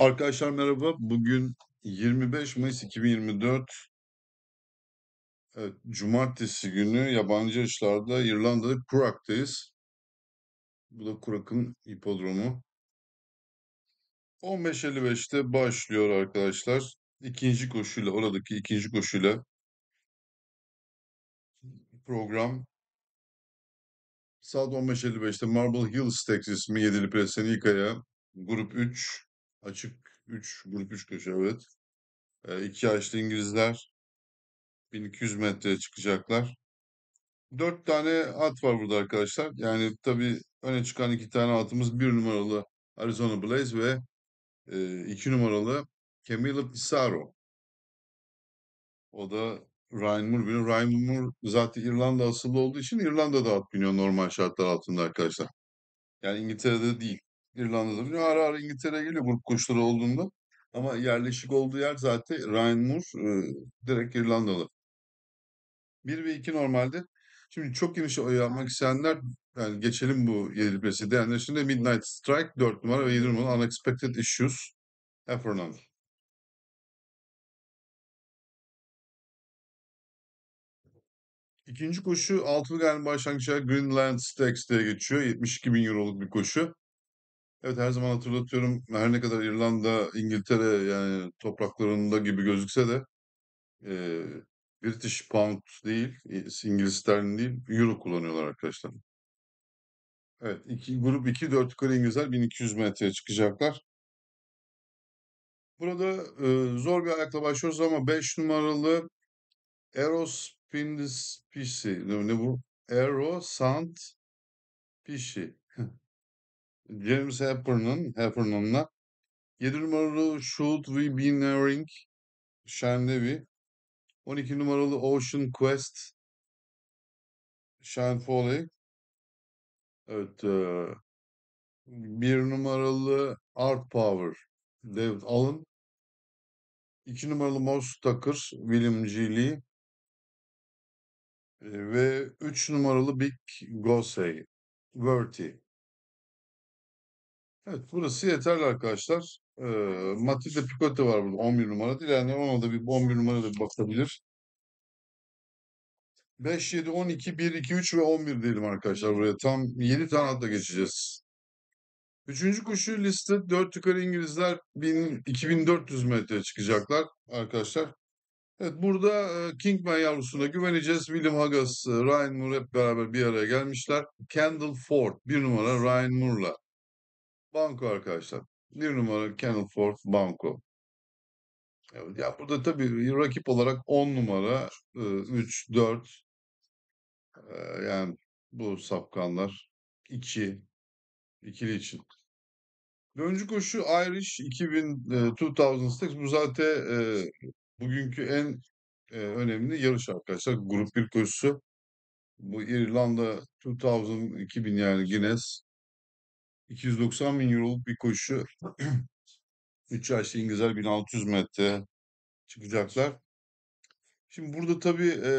Arkadaşlar merhaba. Bugün 25 Mayıs 2024 evet, Cumartesi günü yabancı yarışlarda İrlanda'da Kurak'tayız. Bu da Kurak'ın hipodromu. 15.55'te başlıyor arkadaşlar. İkinci koşuyla, oradaki ikinci koşuyla program saat 15.55'te Marble Hill Stakes ismi 7'li presenlikaya grup 3 Açık 3, grup 3 köşe evet. E, iki yaşlı İngilizler 1200 metreye çıkacaklar. Dört tane at var burada arkadaşlar. Yani tabii öne çıkan iki tane atımız bir numaralı Arizona Blaze ve e, iki numaralı Camilo Pissarro. O da Ryan Moore biniyor. Ryan Moore zaten İrlanda asıllı olduğu için İrlanda'da at biniyor normal şartlar altında arkadaşlar. Yani İngiltere'de değil. İrlanda'da duruyor. Ara ara İngiltere'ye geliyor grup koşuları olduğunda. Ama yerleşik olduğu yer zaten Ryan Moore e, direkt İrlandalı. 1 ve 2 normalde. Şimdi çok geniş oy almak isteyenler yani geçelim bu yenilmesi diyenler şimdi Midnight Strike 4 numara ve 7 numara Unexpected Issues Efronan. İkinci koşu altılı galiba başlangıçta Greenland Stakes diye geçiyor. 72 bin euroluk bir koşu. Evet her zaman hatırlatıyorum. Her ne kadar İrlanda, İngiltere yani topraklarında gibi gözükse de eee, British Pound değil, e, İngiliz sterlin değil, Euro kullanıyorlar arkadaşlar. Evet, iki, grup 2, 4 yukarı İngilizler 1200 metreye çıkacaklar. Burada e, zor bir ayakla başlıyoruz ama 5 numaralı Eros Pindis Pişi. Ne, ne bu? Eros Sant Pişi. James Hepburn'un Hepburn'unla 7 numaralı Should We Be Nearing Shandevi 12 numaralı Ocean Quest Sean Foley Evet e, bir numaralı Art Power David Allen 2 numaralı Moss Tucker William G. Lee ve 3 numaralı Big Gosey Verti. Evet burası yeterli arkadaşlar. Ee, Matilde Picotti var burada 11 numara değil. Yani ona da bir 11 numara da bir bakabilir. 5, 7, 12, 1, 2, 3 ve 11 diyelim arkadaşlar buraya. Tam 7 tane hatta geçeceğiz. Üçüncü kuşu liste 4 yukarı İngilizler 1000, 2400 metre çıkacaklar arkadaşlar. Evet burada e, Kingman yavrusuna güveneceğiz. William Hagas, e, Ryan Moore hep beraber bir araya gelmişler. Kendall Ford bir numara Ryan Moore'la Banko arkadaşlar. Bir numara Kenilforth Banko. Evet, ya burada tabii rakip olarak 10 numara, 3, e, 4 e, yani bu sapkanlar 2 ikili için. önce koşu Irish 2000 2006 e, bu zaten bugünkü en önemli yarış arkadaşlar. Grup bir koşusu. Bu İrlanda 2000 2000 yani Guinness 290 bin euroluk bir koşu 3 yaşlı İngilizler 1600 metre çıkacaklar. Şimdi burada tabii e,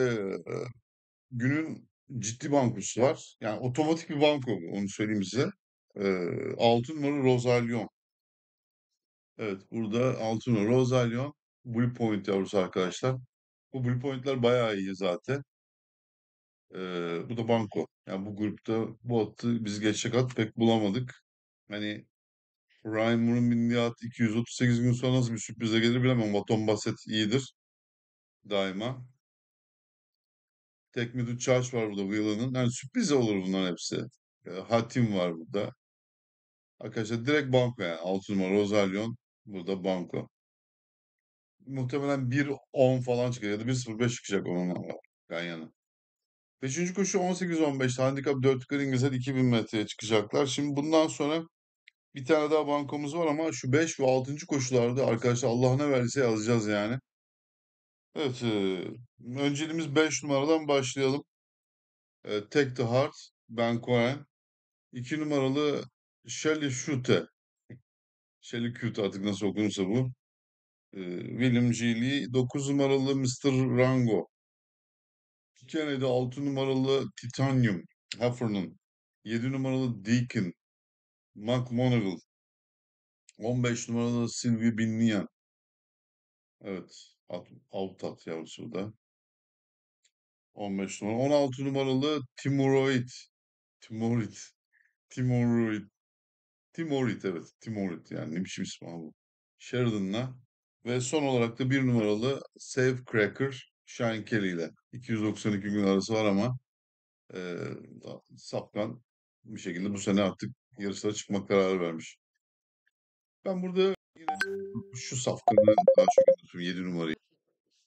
günün ciddi bankosu var. Yani otomatik bir banko onu söyleyeyim size. E, 6 numara Rosalyon. Evet burada 6 numara Rosalyon. Blue Point yavrusu arkadaşlar. Bu Blue Point'ler bayağı iyi zaten. Ee, bu da Banko. Yani bu grupta bu attı biz geçecek at pek bulamadık. Hani Ryan Moore'un bindiği at 238 gün sonra nasıl bir sürprize gelir bilemem. Baton Bassett iyidir. Daima. Tek Midu Charge var burada Wheelan'ın. Yani sürpriz olur bunların hepsi. E, Hatim var burada. Arkadaşlar direkt banko yani. 6 numara Rosalion. Burada banko. Muhtemelen 1-10 falan çıkacak ya da 1-0-5 çıkacak onunla Ganyan'ın. Beşinci koşu 18-15'te handikap 4 Gringles'e 2000 metreye çıkacaklar. Şimdi bundan sonra bir tane daha bankomuz var ama şu 5 ve 6. koşularda arkadaşlar Allah ne verirse yazacağız yani. Evet. E, önceliğimiz 5 numaradan başlayalım. E, Take the Heart, Ben Cohen. 2 numaralı Shelly Shute. Shelly Cute artık nasıl okunursa bu. E, William Geely. 9 numaralı Mr. Rango. Kennedy 6 numaralı Titanium Heffernan, 7 numaralı Deacon McMonagall, 15 numaralı Sylvie Binlian. Evet, out at yavrusu da. 15 numaralı. 16 numaralı Timuroid. Timuroid. Timuroid. Timuroid evet. Timuroid yani ne biçim ismi bu. Sheridan'la. Ve son olarak da bir numaralı Save Cracker Shine Kelly ile 292 gün arası var ama e, Sapkan bir şekilde bu sene artık yarışlara çıkmak kararı vermiş. Ben burada yine şu Safkan'ı daha çok anlatıyorum 7 numarayı.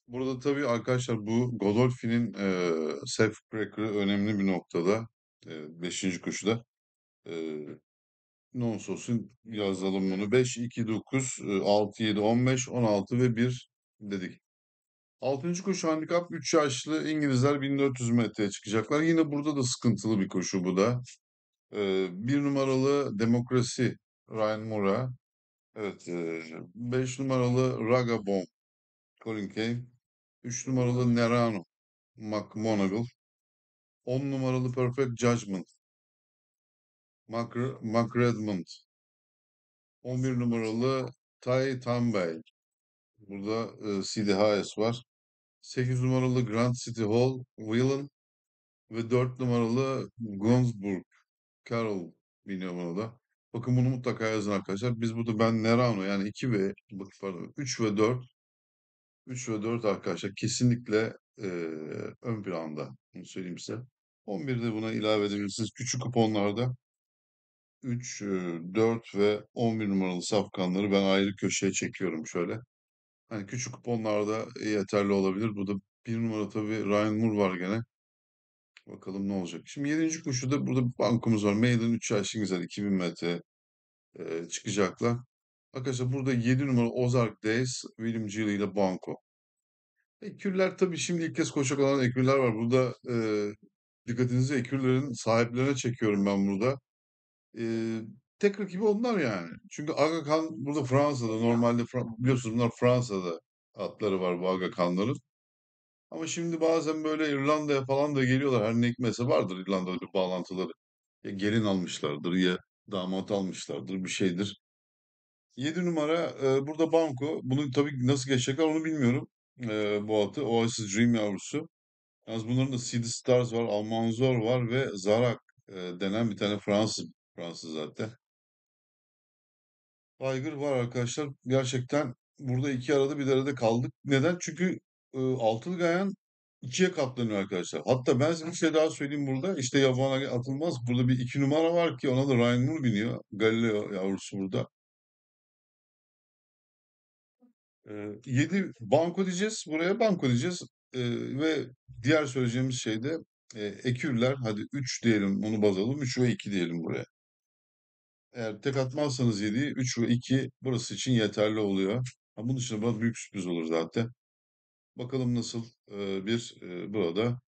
Burada tabii arkadaşlar bu Godolphin'in e, safe breaker'ı önemli bir noktada. 5. E, koşuda. E, Nonsos'un yazalım bunu. 5, 2, 9, 6, 7, 15, 16 ve 1 dedik. Altıncı koşu handikap 3 yaşlı İngilizler 1400 metreye çıkacaklar. Yine burada da sıkıntılı bir koşu bu da. Ee, bir numaralı Demokrasi Ryan Mura. Evet. E, beş numaralı Ragabon Colin Kane. Üç numaralı Nerano McMonagle. On numaralı Perfect Judgment Mac, Mac Redmond. 11 numaralı Tay Tambay. Burada e, Sidi Hayes var. 8 numaralı Grand City Hall, Whelan ve 4 numaralı Gonsburg, Carroll biniyor bunu Bakın bunu mutlaka yazın arkadaşlar. Biz burada ben Nerano yani 2 ve pardon 3 ve 4 3 ve 4 arkadaşlar kesinlikle e, ön planda. Bunu söyleyeyim size. 11'de buna ilave edebilirsiniz. Küçük kuponlarda 3, 4 ve 11 numaralı safkanları ben ayrı köşeye çekiyorum şöyle. Hani küçük kuponlarda yeterli olabilir. Burada bir numara tabii Ryan Moore var gene. Bakalım ne olacak. Şimdi yedinci da burada bir bankomuz var. Maiden 3 yaşlı güzel 2000 metre e, çıkacaklar. Arkadaşlar burada 7 numara Ozark Days, William Gilly ile Banco. Eküller tabii şimdi ilk kez koşacak olan eküller var. Burada e, dikkatinizi ekürlerin sahiplerine çekiyorum ben burada. E, tek rakibi onlar yani. Çünkü Aga Khan burada Fransa'da normalde biliyorsunuz bunlar Fransa'da atları var bu Aga Khan'ların. Ama şimdi bazen böyle İrlanda'ya falan da geliyorlar. Her ne hikmetse vardır İrlanda'da bir bağlantıları. Ya gelin almışlardır ya damat almışlardır bir şeydir. 7 numara e, burada Banco. Bunu tabii nasıl geçecekler onu bilmiyorum. E, bu atı. Oasis Dream yavrusu. Yalnız bunların da Sid Stars var, Almanzor var ve Zarak e, denen bir tane Fransız. Fransız zaten. Tiger var arkadaşlar. Gerçekten burada iki arada bir arada kaldık. Neden? Çünkü e, Altıl Gayan ikiye katlanıyor arkadaşlar. Hatta ben size bir şey daha söyleyeyim burada. İşte Yavan'a atılmaz. Burada bir iki numara var ki ona da Ryan Moore biniyor. Galileo yavrusu burada. E, 7 banko diyeceğiz. Buraya banko diyeceğiz. E, ve diğer söyleyeceğimiz şey de e, ekürler. Hadi 3 diyelim onu baz alalım. 3 ve 2 diyelim buraya. Eğer tek atmazsanız 7'yi 3 ve 2 burası için yeterli oluyor. Ama bunun için bana büyük sürpriz olur zaten. Bakalım nasıl bir burada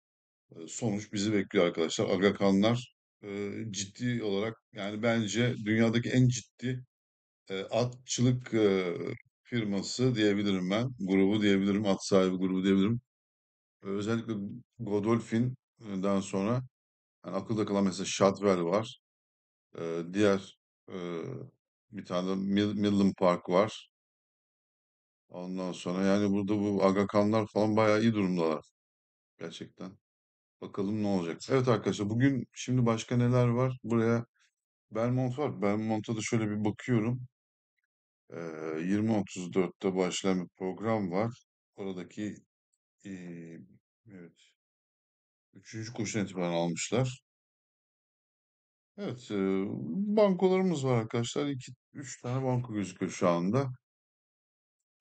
sonuç bizi bekliyor arkadaşlar. Aga ciddi olarak yani bence dünyadaki en ciddi atçılık firması diyebilirim ben. Grubu diyebilirim, at sahibi grubu diyebilirim. Özellikle Godolphin'den sonra yani akılda kalan mesela Shadwell var. diğer Eee, bir tane de Millen Park var. Ondan sonra, yani, burada bu Agakanlar falan bayağı iyi durumdalar gerçekten. Bakalım ne olacak. Evet arkadaşlar, bugün şimdi başka neler var? Buraya Belmont var. Belmont'a da şöyle bir bakıyorum. Eee, 20.34'te başlayan bir program var. Oradaki, iii, evet, üçüncü koşu itibaren almışlar. Evet, eee, bankolarımız var arkadaşlar. 2 üç tane banko gözüküyor şu anda.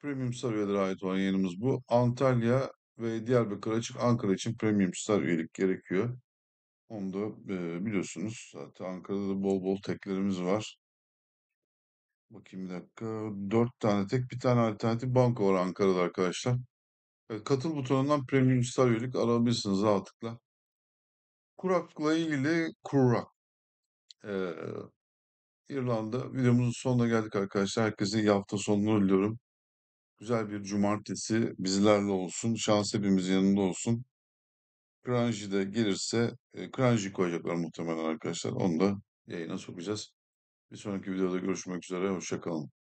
Premium Star üyelere ait olan yayınımız bu. Antalya ve Diyarbakır açık. Ankara için Premium Star üyelik gerekiyor. Onu da eee, biliyorsunuz. Zaten Ankara'da da bol bol teklerimiz var. Bakayım bir dakika. dört tane tek, bir tane alternatif banko var Ankara'da arkadaşlar. Evet, katıl butonundan Premium Star üyelik alabilirsiniz rahatlıkla. Kurak'la ilgili Kurak. Eee, İrlanda videomuzun sonuna geldik arkadaşlar. Herkese iyi hafta sonları diliyorum. Güzel bir cumartesi bizlerle olsun. Şans hepimizin yanında olsun. Kranji de gelirse e, Kranji koyacaklar muhtemelen arkadaşlar. Onu da yayına sokacağız. Bir sonraki videoda görüşmek üzere. Hoşça kalın.